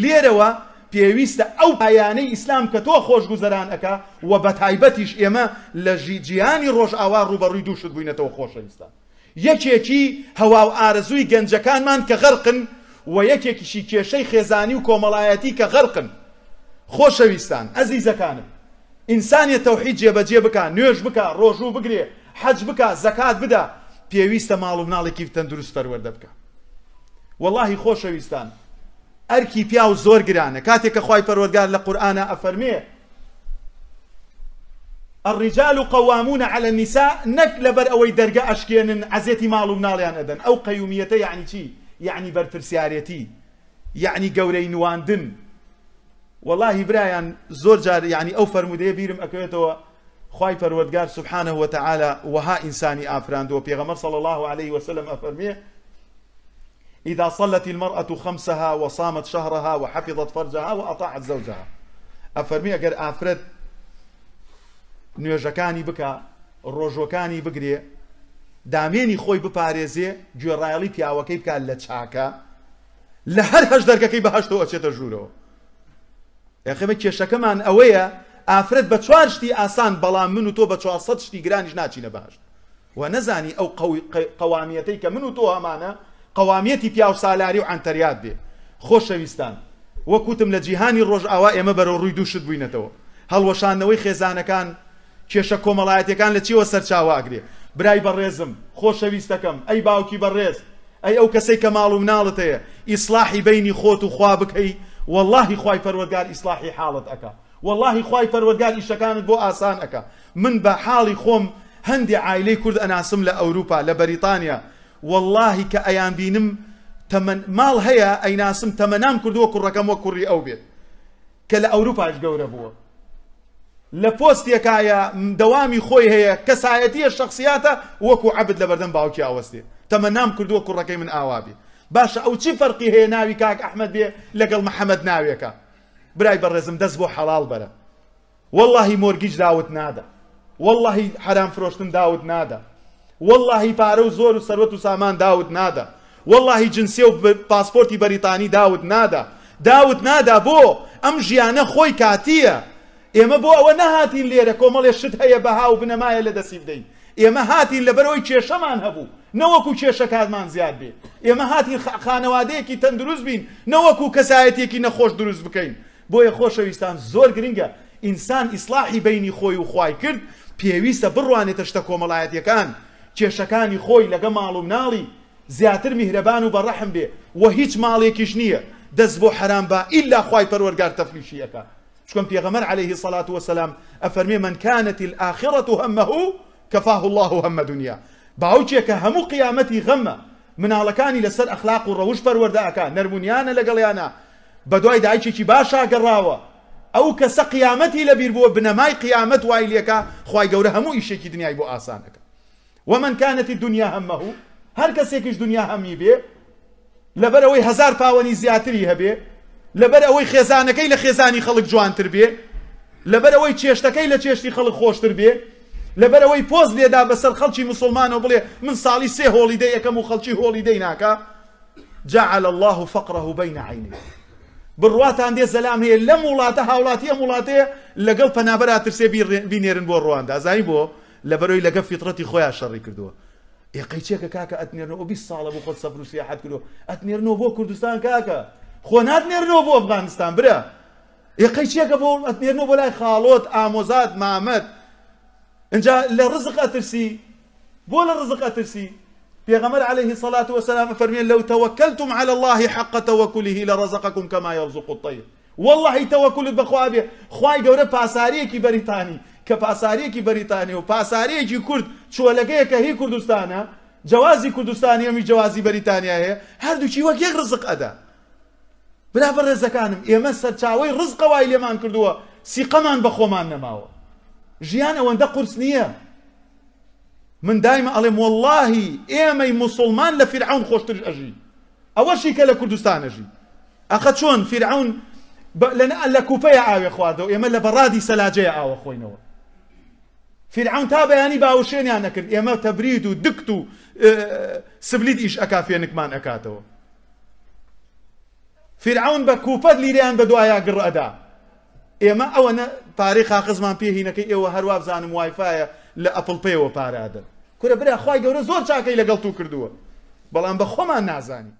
لێرەوە پێویستە ئەو پایانەی ئیسلام کە تۆ خۆشگوزەرانەکە و بە تایبەتیش ئێمە لە ژیجییانی ڕۆژئاوا ڕوبەڕووی دووشت بووینەتەوە خۆشەویستە یەکێکی هەوا و ئارزووی گەنجەکانمان کە غەرقن و یەکێکیشی کێشەی خێزانی و کۆمەڵایەتی کە غەرقن خۆشەویستان ئەزیزەکانم ئینسانی تەوحید جێبەجێ بک نوێژ بک ڕۆژوو بگرێ حەج بک زەکات بدا پێویستە ماڵ و ناڵێکی تەندروستەر وەردە بکە واللهی خۆشەویستان أركي بياو زور قرانا كاتك أخوي فرود قال لقرآن أفرمي الرجال قوامون على النساء نك لبر اوي درجة اشكينن عزيتي مالو مناليان ادن او قيوميته يعني شي يعني برفرسياريتي يعني قوري نواندن والله برايان زور جار يعني او فرموديه بيرم اكويتو خواي قال سبحانه وتعالى وها انساني افراند وبيغمر صلى الله عليه وسلم افرميه إذا صلت المرأة خمسها وصامت شهرها وحفظت فرجها وأطاعت زوجها أفرمي أجر أفرد نوێژەکانی بکە روجوكاني بقري داميني خوي بپارێزێ جو رايلي بکات لە كان لە هەر هج دەرگەکەی كي چێتە ژوورەوە یخمە کێشەکەمان ئەوەیە ئافرەت بە چوار شتی ئاسان بەڵام من و تۆ بە 400 شتی گرانیش ناچینە باشت و نەزانی ئەو قوامیەتەی کە قەوامیەتی پیا و سالاری و ئەتەریات بێ خۆشەویستان وەکوتم لە جیهانی ڕۆژئاوا ئێمە بەرەو ڕووی دووشت بووینەتەوە هەڵوەشانەوەی خێزانەکان کێشە کۆمەڵایەتەکان لە چیوە سەرچاواگرێ برای بەڕێزم خۆشەویستەکەم ئەی باوکی بەڕێز ئەی ئەو کەسەی کە ماڵ و مناڵت هەیە ئیسلاحی بینی خۆت و خوا بکەی واللهی خی پەروەگار ئیسلاحی حاڵت ئەەکە واللهی خی پەروەگار ئیشەکانت بۆ ئاسان ئەەکە من بە حاڵی خۆم هەندی عیلەی کورد ئەناسم لە ئەوروپا لە بەریتانیا والله کە ئەیان تمن مال هەیە ئەیناسم تەمەنام تمنام کوڕەکەم وە کوڕی ئەو بێت کە لە ئەوروپاش گەورە بووە لە پۆستێکایە دوامي خوي هەیە کەسایەتیە الشخصيات وكو عبد لبردن باوكي أوستي تمنام كردو کردووە من أوابي باشا أو چی فەرقی هي ناوي كاك أحمد بيه لقل محمد ناوي كا براي برزم دزبو حلال برا والله مورجيج داوت نادا والله حرام فروشتن داوت نادا واللهی پارە و زۆر و سەروەت و سامان داوت نادا واللهی جنسیە و پاسپۆرتی بەریتانی داوت نادا داوت نادا بۆ ئەم ژیانە خۆی کاتیە ئێمە بۆ ئەوە نەهاتین لێرە کۆمەڵێ شت هەیە بەها و بنەمایە لە دەسی بدەین ئێمە هاتین لەبەرەوەی کێشەمان هەبوو نەوەکو کێشەکانمان زیاد بێ ئێمە هاتین خانەوادەیەکی تەندروست بین نەوەکو کەسایەتێکی نەخۆش دروست بکەین بۆیە خۆشەویستان زۆر گرنگە ئینسان ئیسلاحی بینی خۆی و خوای کرد پێویستە بڕوانێتە شتە کۆمەڵایەتەکان کێشەکانی خۆی لەگە ماڵ و ناڵی زیاتر میهرەبان و بەڕەحم بێ و هیچ ماڵێکیش نییە دەست بۆ حرام بە ئللا خی پەروەرگار تەفلیشیەکە چکم پێغەمەر عليه سەلات وسلام ئەفەرمێ من کانت الآخرة همه كفاه الله هم دنیا باوچێکە هەموو قیامەتی غەممە مناڵەکانی لەسەر ئەخلاق و ڕەوش پەروەردەکە نەرمونیانە لەگەڵیانە بە دوای دایکێکی باشا گەڕاوە ئەو کەسە قیامەتی لەبییر بووە بنەمای قیامەت وای لێکە خی گەورە هەموو ئیشێکی دنیای بۆ ئاسانەکە ومن كانت الدنيا همه هر کەسێکیش دنیا هەمی بێ لەبەر ئەوەی هزار پاوەنی زیاتری هەبێ لەبەر ئەوەی خێزانەکەی لە خێزانی خەڵک جوانتر بێ لەبەر ئەوەی چێشتەکەی لە چێشتی خەڵک خۆشتر بێ لەبەر ئەوەی پۆز لێدا بەسەر خەڵکی مسلمانەوە بڵێ من ساڵی سێ هۆڵیدە یەکەم و خەڵکی هۆڵیدەی ناکە جعل الله فقره بين عينيه بڕواتان دێ زەلام هەیە لەم وڵاتە هاوڵاتی ئەم وڵاتەیە لەگەڵ پەنابەراتر سێ بینێرن بۆ ڕواندا زای بۆ لە بەرۆی لەگە خويا الشر شەڕی يا ئێقەی كاكا اتنير ئەتنێرنەوە بی ساڵە بۆ خۆت سەفر و سیاحت کردو ئەتنێرنەوە بو كردستان كاكا خۆ ناتنێرنەوە بۆ ئەفغانستان برە ئێقەی چێکە بۆ ئەتنێرنەوە بۆ لای خاڵۆت ئامۆزاد مامەت اینجا لە ڕزق ئەترسی بۆ لە ڕزق پیغمبر عليه الصلاة والسلام فرمي لو توكلتم على الله حق توكله لرزقكم كما يرزق الطير والله توكل بخوابه خواي جورا باساريكي بريطاني پاساری کی بەریتانی و پاسارەیەکی کورد چۆلەکەیە که هی کردستانه جوازی کوردستانی ئەمی جوازی بەریتانیا هەیە هەردووچی وەک یەک ڕزق ئەدا برابە ڕێزەکانم ئێمە سەرچاوی ڕزقەوای لێمان کردووە سیقەمان بە خۆمان نەماوە ژیان ئەوەندە قورس نیه من دائما ئەڵێم والله ئێمەی مسلمان لفرعون خوشتر اجی ئەژی ئەوەشی کە لە کوردستان ئەژی لنا چۆن فرعون لە کوپەیە ئاوێ خواردەوە ئێمە لە بەڕادی سەلاجەیە ئاوە فرعون تا بەیانی باوشێنیان نەکرد ئێمە تەبرید و دکت و سبلیت ئیش ئەکافێنکمان ئەکاتەوە فرعون بە کوپەت لیریان بە دوایە گڕەدا ئێمە ئەوەنە تاریخ خزمان پێهینەکەی ئێوە هەروە بزانم وایفاە لە ئەپل پێەوە پارادە کورە برا خی گەورە زۆر چاکەی لەگەڵ تو کردووە بەڵام بە خۆمان نازانی